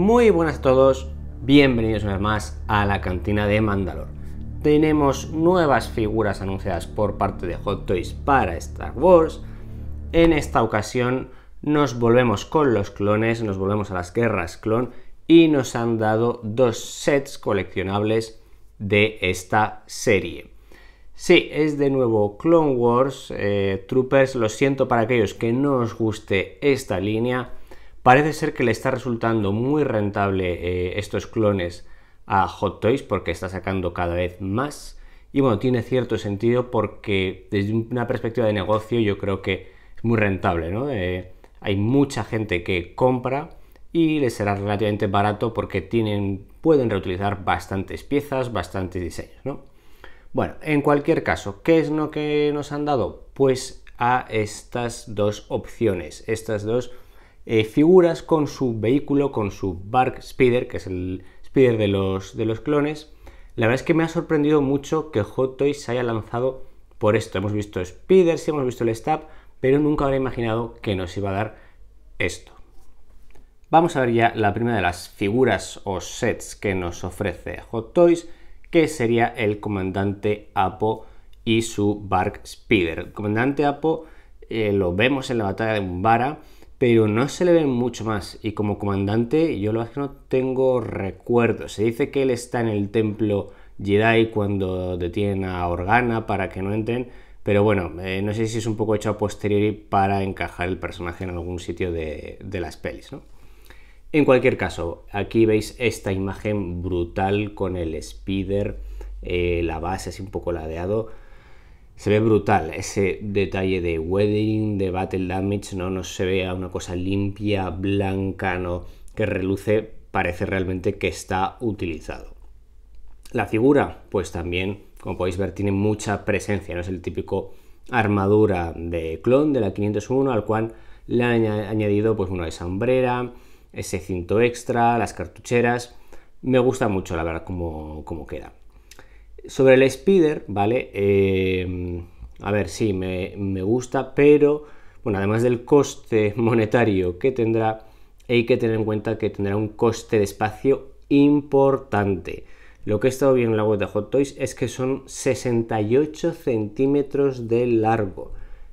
Muy buenas a todos, bienvenidos una vez más a la cantina de Mandalor. Tenemos nuevas figuras anunciadas por parte de Hot Toys para Star Wars. En esta ocasión nos volvemos con los clones, nos volvemos a las guerras clon y nos han dado dos sets coleccionables de esta serie. Sí, es de nuevo Clone Wars, eh, Troopers, lo siento para aquellos que no os guste esta línea, Parece ser que le está resultando muy rentable eh, estos clones a Hot Toys porque está sacando cada vez más. Y bueno, tiene cierto sentido porque desde una perspectiva de negocio yo creo que es muy rentable, eh, hay mucha gente que compra y les será relativamente barato porque tienen, pueden reutilizar bastantes piezas, bastantes diseños, Bueno, en cualquier caso, ¿qué es lo que nos han dado? Pues a estas dos opciones, estas dos eh, figuras con su vehículo, con su Bark Speeder, que es el Speeder de los, de los clones. La verdad es que me ha sorprendido mucho que Hot Toys se haya lanzado por esto. Hemos visto Speeders, hemos visto el Stab, pero nunca habría imaginado que nos iba a dar esto. Vamos a ver ya la primera de las figuras o sets que nos ofrece Hot Toys, que sería el comandante Apo y su Bark Speeder. El comandante Apo eh, lo vemos en la batalla de Umbara pero no se le ven mucho más. Y como comandante, yo lo que no tengo recuerdo, Se dice que él está en el templo Jedi cuando detienen a Organa para que no entren, pero bueno, eh, no sé si es un poco hecho a posteriori para encajar el personaje en algún sitio de, las pelis, En cualquier caso, aquí veis esta imagen brutal con el Spider eh, la base así un poco ladeado se ve brutal ese detalle de weathering, de battle damage, ¿no? No se vea una cosa limpia, blanca, ¿no? Que reluce, parece realmente que está utilizado. La figura, pues también, como podéis ver, tiene mucha presencia, no es el típico armadura de clon de la 501 al cual le han añadido pues una esa hombrera, ese cinto extra, las cartucheras. Me gusta mucho la verdad cómo como queda. Sobre el speeder, ¿vale? Em, a ver, sí, me, gusta, pero, bueno, además del coste monetario que tendrá, hay que tener en cuenta que tendrá un coste de espacio importante. Lo que he estado viendo en la web de Hot Toys es que son 68 centímetros de largo.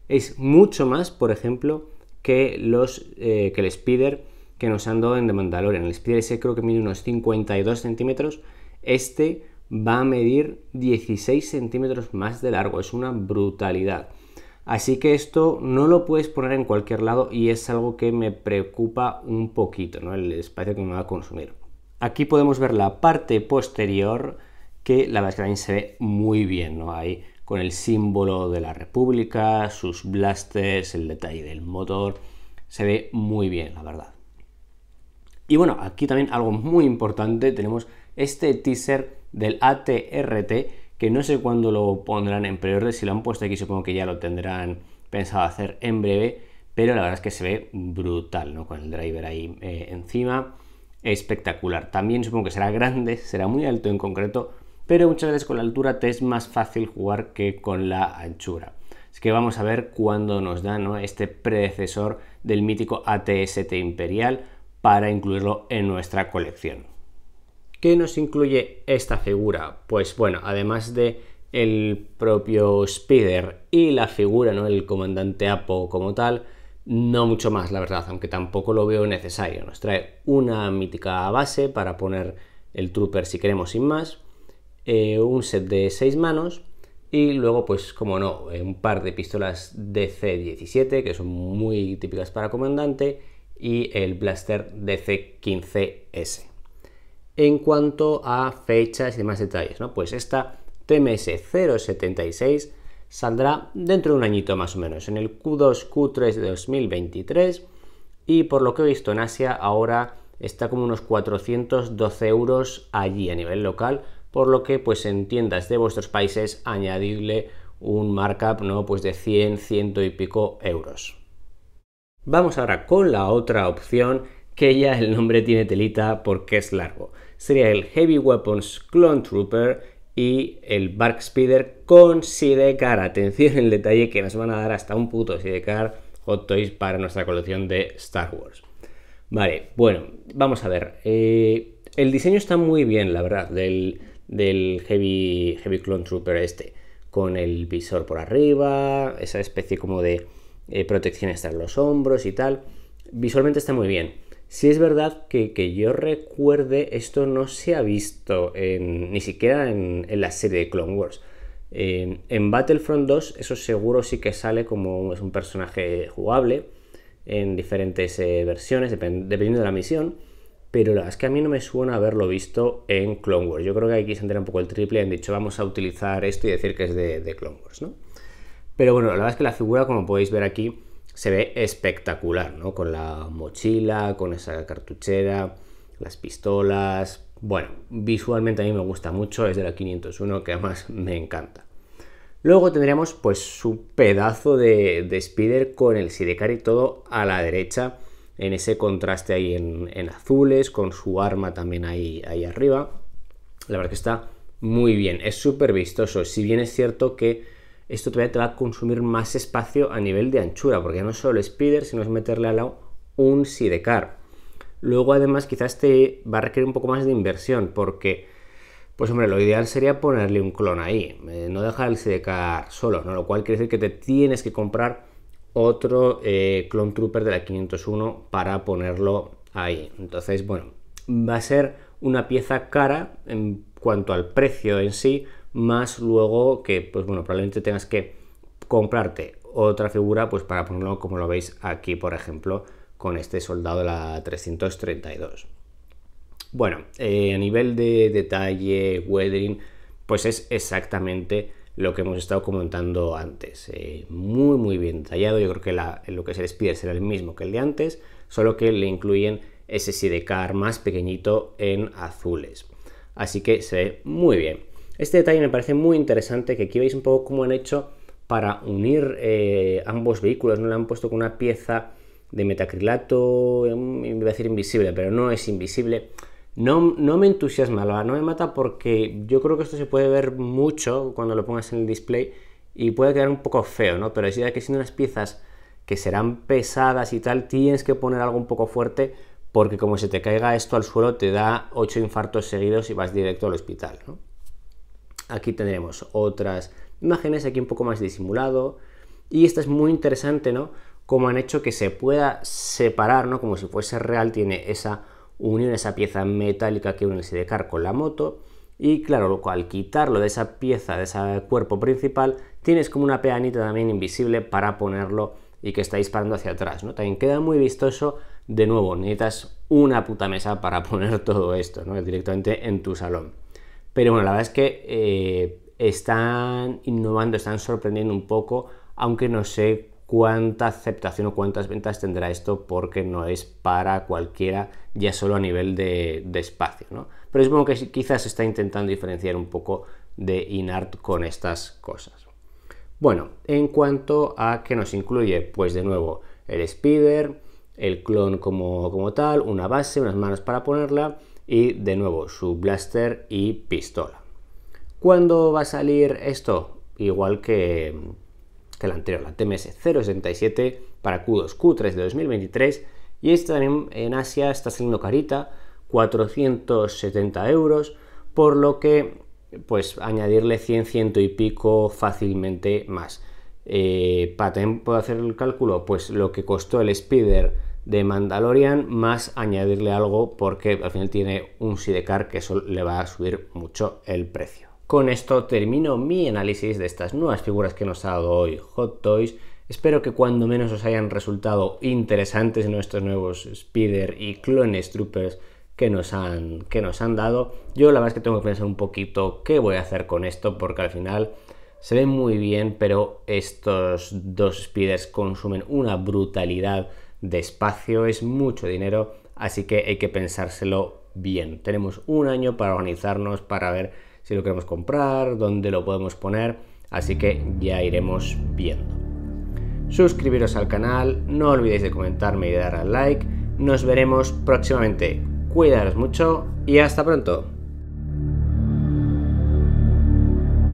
Es mucho más, por ejemplo, que, los, eh, que el Spider que nos han dado en The Mandalorian. El Spider ese creo que mide unos 52 centímetros. Este va a medir 16 centímetros más de largo. Es una brutalidad. Así que esto no lo puedes poner en cualquier lado y es algo que me preocupa un poquito, ¿no? El espacio que me va a consumir. Aquí podemos ver la parte posterior que la verdad que se ve muy bien, ¿no? Ahí con el símbolo de la República, sus blasters, el detalle del motor, se ve muy bien, la verdad. Y bueno, aquí también algo muy importante, tenemos este teaser del ATRT, que no sé cuándo lo pondrán en preorden, si lo han puesto aquí supongo que ya lo tendrán pensado hacer en breve, pero la verdad es que se ve brutal, ¿no? Con el driver ahí eh, encima, espectacular. También supongo que será grande, será muy alto en concreto, pero muchas veces con la altura te es más fácil jugar que con la anchura. Así que vamos a ver cuándo nos da ¿no? este predecesor del mítico ATST Imperial para incluirlo en nuestra colección. ¿Qué nos incluye esta figura? Pues bueno, además de el propio Spider y la figura, ¿no? El comandante Apo como tal, no mucho más, la verdad, aunque tampoco lo veo necesario. Nos trae una mítica base para poner el trooper si queremos sin más, eh, un set de seis manos y luego, pues como no, eh, un par de pistolas DC-17 que son muy típicas para comandante y el blaster DC-15S en cuanto a fechas y demás detalles, ¿no? Pues esta TMS 076 saldrá dentro de un añito más o menos, en el Q2, Q3 de 2023 y por lo que he visto en Asia ahora está como unos 412 euros allí a nivel local, por lo que pues en tiendas de vuestros países añadirle un markup ¿no? pues de 100, ciento y pico euros. Vamos ahora con la otra opción que ya el nombre tiene telita porque es largo. Sería el Heavy Weapons Clone Trooper y el Bark Speeder con Sidecar. Atención el detalle que nos van a dar hasta un puto Sidecar Hot Toys para nuestra colección de Star Wars. Vale, bueno, vamos a ver. Eh, el diseño está muy bien, la verdad, del, Heavy, Heavy Clone Trooper este. Con el visor por arriba, esa especie como de eh, protección protección en los hombros y tal. Visualmente está muy bien. Si es verdad que, yo recuerde, esto no se ha visto ni siquiera en, la serie de Clone Wars. en Battlefront 2, eso seguro sí que sale como es un personaje jugable en diferentes eh, versiones, dependiendo de la misión. Pero la verdad es que a mí no me suena haberlo visto en Clone Wars. Yo creo que aquí se entera un poco el triple y han dicho vamos a utilizar esto y decir que es de, de Clone Wars, ¿no? Pero bueno, la verdad es que la figura, como podéis ver aquí, se ve espectacular, ¿no? Con la mochila, con esa cartuchera, las pistolas. Bueno, visualmente a mí me gusta mucho, es de la 501 que además me encanta. Luego tendríamos pues su pedazo de, de Spider con el sidecar y todo a la derecha, en ese contraste ahí en, azules, con su arma también ahí, ahí arriba. La verdad que está muy bien, es súper vistoso. Si bien es cierto que esto todavía te va a consumir más espacio a nivel de anchura, porque no es solo speeder, sino es meterle al lado un sidecar. Luego, además, quizás te va a requerir un poco más de inversión, porque, pues hombre, lo ideal sería ponerle un clon ahí, eh, no dejar el sidecar solo, ¿no? Lo cual quiere decir que te tienes que comprar otro eh, clon trooper de la 501 para ponerlo ahí. Entonces, bueno, va a ser una pieza cara en cuanto al precio en sí, más luego que, pues bueno, probablemente tengas que comprarte otra figura, pues para ponerlo como lo veis aquí, por ejemplo, con este soldado la 332. Bueno, eh, a nivel de detalle, weathering, pues es exactamente lo que hemos estado comentando antes. Eh, muy, muy bien detallado. Yo creo que lo que se les pide será el mismo que el de antes, solo que le incluyen ese sidecar más pequeñito en azules. Así que se ve muy bien. Este detalle me parece muy interesante, que aquí veis un poco cómo han hecho para unir eh, ambos vehículos, no le han puesto con una pieza de metacrilato, iba em, a decir invisible, pero no es invisible. No, no me entusiasma, no me mata porque yo creo que esto se puede ver mucho cuando lo pongas en el display y puede quedar un poco feo, ¿no? Pero idea que siendo unas piezas que serán pesadas y tal, tienes que poner algo un poco fuerte porque como se te caiga esto al suelo te da ocho infartos seguidos y vas directo al hospital, ¿no? Aquí tendremos otras imágenes, aquí un poco más disimulado. Y esta es muy interesante, ¿no? Como han hecho que se pueda separar, ¿no? Como si fuese real, tiene esa unión, esa pieza metálica que une el sidecar con la moto. Y claro, lo cual, al quitarlo de esa pieza, de ese cuerpo principal, tienes como una peanita también invisible para ponerlo y que está disparando hacia atrás, ¿no? También queda muy vistoso. De nuevo, necesitas una puta mesa para poner todo esto, ¿no? Directamente en tu salón. Pero bueno, la verdad es que eh, están innovando, están sorprendiendo un poco, aunque no sé cuánta aceptación o cuántas ventas tendrá esto porque no es para cualquiera ya solo a nivel de, espacio, ¿no? Pero supongo que quizás se está intentando diferenciar un poco de INART con estas cosas. Bueno, en cuanto a que nos incluye, pues de nuevo el speeder, el clon como, como tal, una base, unas manos para ponerla, y de nuevo su blaster y pistola. ¿Cuándo va a salir esto? Igual que, mm, el la anterior, la TMS 067 para Q2, Q3 de 2023 y esta en, Asia está saliendo carita, 470 euros, por lo que pues añadirle 100, ciento y pico fácilmente más. Eh, para también poder hacer el cálculo, pues lo que costó el speeder de Mandalorian más añadirle algo porque al final tiene un sidecar que eso le va a subir mucho el precio. Con esto termino mi análisis de estas nuevas figuras que nos ha dado hoy Hot Toys. Espero que cuando menos os hayan resultado interesantes nuestros nuevos Spider y clones troopers que nos, han, que nos han dado. Yo la verdad es que tengo que pensar un poquito qué voy a hacer con esto porque al final se ve muy bien, pero estos dos speeders consumen una brutalidad de espacio, es mucho dinero, así que hay que pensárselo bien. Tenemos un año para organizarnos, para ver si lo queremos comprar, dónde lo podemos poner, así que ya iremos viendo. Suscribiros al canal, no olvidéis de comentarme y dar al like. Nos veremos próximamente. Cuidaros mucho y hasta pronto.